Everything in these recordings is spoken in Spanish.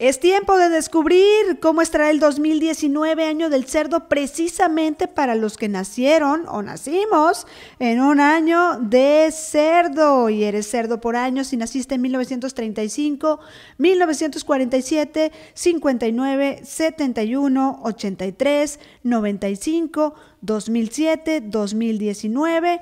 Es tiempo de descubrir cómo estará el 2019 año del cerdo precisamente para los que nacieron o nacimos en un año de cerdo y eres cerdo por año si naciste en 1935, 1947, 59, 71, 83, 95, 2007, 2019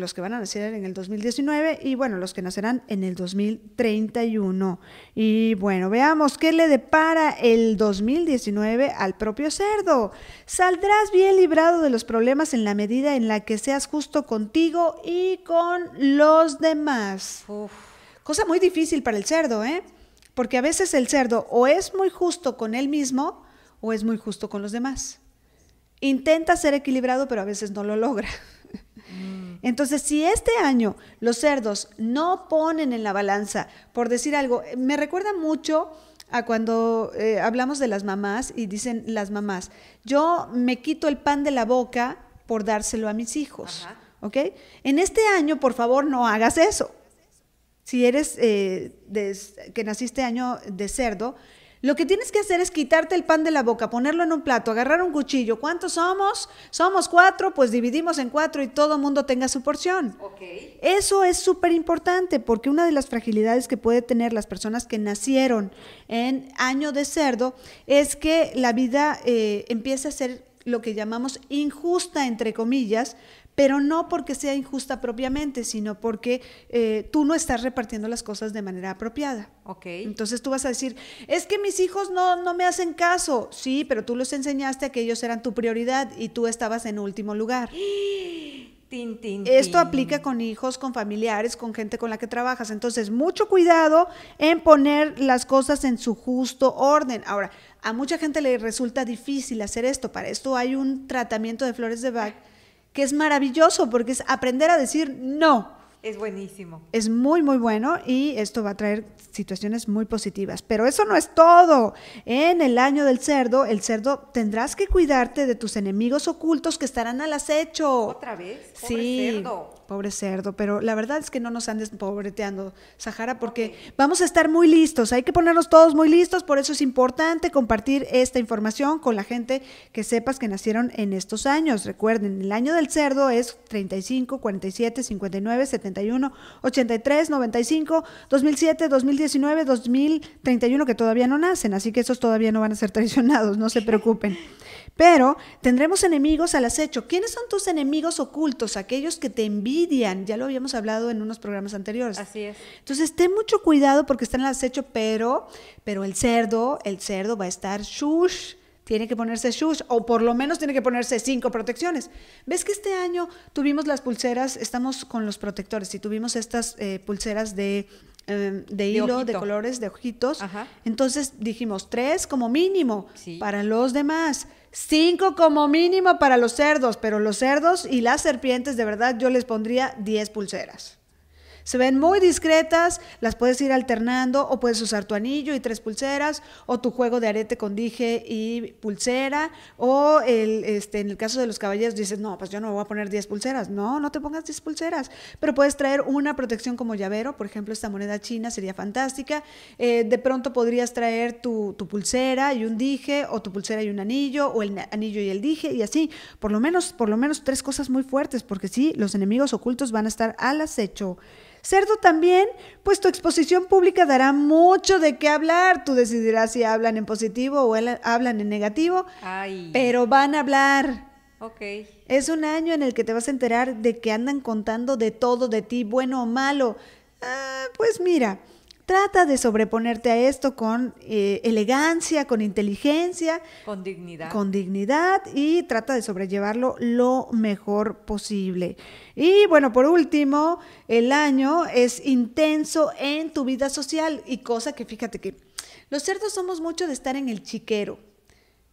los que van a nacer en el 2019 y bueno, los que nacerán en el 2031. Y bueno, veamos qué le depara el 2019 al propio cerdo. Saldrás bien librado de los problemas en la medida en la que seas justo contigo y con los demás. Cosa muy difícil para el cerdo, ¿eh? Porque a veces el cerdo o es muy justo con él mismo o es muy justo con los demás. Intenta ser equilibrado, pero a veces no lo logra. Entonces, si este año los cerdos no ponen en la balanza, por decir algo, me recuerda mucho a cuando eh, hablamos de las mamás y dicen las mamás, yo me quito el pan de la boca por dárselo a mis hijos, ¿ok? En este año, por favor, no hagas eso. Si eres eh, que naciste año de cerdo, lo que tienes que hacer es quitarte el pan de la boca, ponerlo en un plato, agarrar un cuchillo. ¿Cuántos somos? Somos cuatro, pues dividimos en cuatro y todo mundo tenga su porción. Eso es súper importante porque una de las fragilidades que puede tener las personas que nacieron en año de cerdo es que la vida eh, empieza a ser lo que llamamos injusta, entre comillas, pero no porque sea injusta propiamente, sino porque eh, tú no estás repartiendo las cosas de manera apropiada. Okay. Entonces tú vas a decir, es que mis hijos no, no me hacen caso. Sí, pero tú los enseñaste a que ellos eran tu prioridad y tú estabas en último lugar. Esto aplica con hijos, con familiares, con gente con la que trabajas. Entonces, mucho cuidado en poner las cosas en su justo orden. Ahora, a mucha gente le resulta difícil hacer esto. Para esto hay un tratamiento de flores de Bach que es maravilloso porque es aprender a decir no. Es buenísimo. Es muy, muy bueno y esto va a traer situaciones muy positivas. Pero eso no es todo. En el año del cerdo, el cerdo tendrás que cuidarte de tus enemigos ocultos que estarán al acecho. ¿Otra vez? sí. Cerdo pobre cerdo, pero la verdad es que no nos andes pobreteando, Sahara, porque vamos a estar muy listos, hay que ponernos todos muy listos, por eso es importante compartir esta información con la gente que sepas que nacieron en estos años. Recuerden, el año del cerdo es 35, 47, 59, 71, 83, 95, 2007, 2019, 2031, que todavía no nacen, así que esos todavía no van a ser traicionados, no se preocupen. Pero tendremos enemigos al acecho. ¿Quiénes son tus enemigos ocultos? Aquellos que te envían ya lo habíamos hablado en unos programas anteriores. Así es. Entonces, ten mucho cuidado porque está en el acecho, pero, pero el cerdo, el cerdo va a estar shush tiene que ponerse shush, o por lo menos tiene que ponerse cinco protecciones. ¿Ves que este año tuvimos las pulseras, estamos con los protectores y tuvimos estas eh, pulseras de Em, de, hilo, de, colores, de ojitos. Entonces dijimos tres como mínimo para los demás, cinco como mínimo para los cerdos, pero los cerdos y las serpientes, de verdad, yo les pondría diez pulseras. Se ven muy discretas, las puedes ir alternando o puedes usar tu anillo y tres pulseras o tu juego de arete con dije y pulsera o el, este, en el caso de los caballeros dices, no, pues yo no me voy a poner 10 pulseras. No, no te pongas 10 pulseras, pero puedes traer una protección como llavero, por ejemplo, esta moneda china sería fantástica. Eh, de pronto podrías traer tu, tu pulsera y un dije o tu pulsera y un anillo o el anillo y el dije y así, por lo menos, por lo menos tres cosas muy fuertes, porque sí, los enemigos ocultos van a estar al acecho. Cerdo también, pues tu exposición pública dará mucho de qué hablar. Tú decidirás si hablan en positivo o hablan en negativo, Ay. pero van a hablar. Ok. Es un año en el que te vas a enterar de que andan contando de todo de ti, bueno o malo. Ah, pues mira, Trata de sobreponerte a esto con eh, elegancia, con inteligencia. Con dignidad. Con dignidad y trata de sobrellevarlo lo mejor posible. Y bueno, por último, el año es intenso en tu vida social y cosa que fíjate que los cerdos somos mucho de estar en el chiquero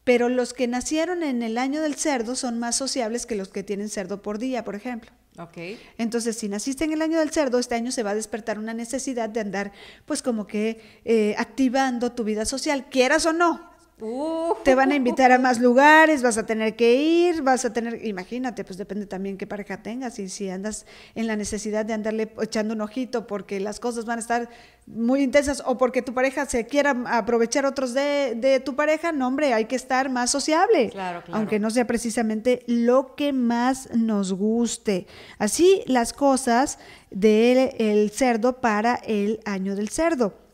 pero los que nacieron en el año del cerdo son más sociables que los que tienen cerdo por día, por ejemplo. Okay. Entonces, si naciste en el año del cerdo, este año se va a despertar una necesidad de andar, pues como que eh, activando tu vida social, quieras o no. Te van a invitar a más lugares, vas a tener que ir, vas a tener, imagínate, pues depende también qué pareja tengas y si andas en la necesidad de andarle echando un ojito porque las cosas van a estar muy intensas o porque tu pareja se quiera aprovechar otros de, tu pareja, no hombre, hay que estar más sociable, claro, aunque no sea precisamente lo que más nos guste. Así las cosas del el cerdo para el año del cerdo.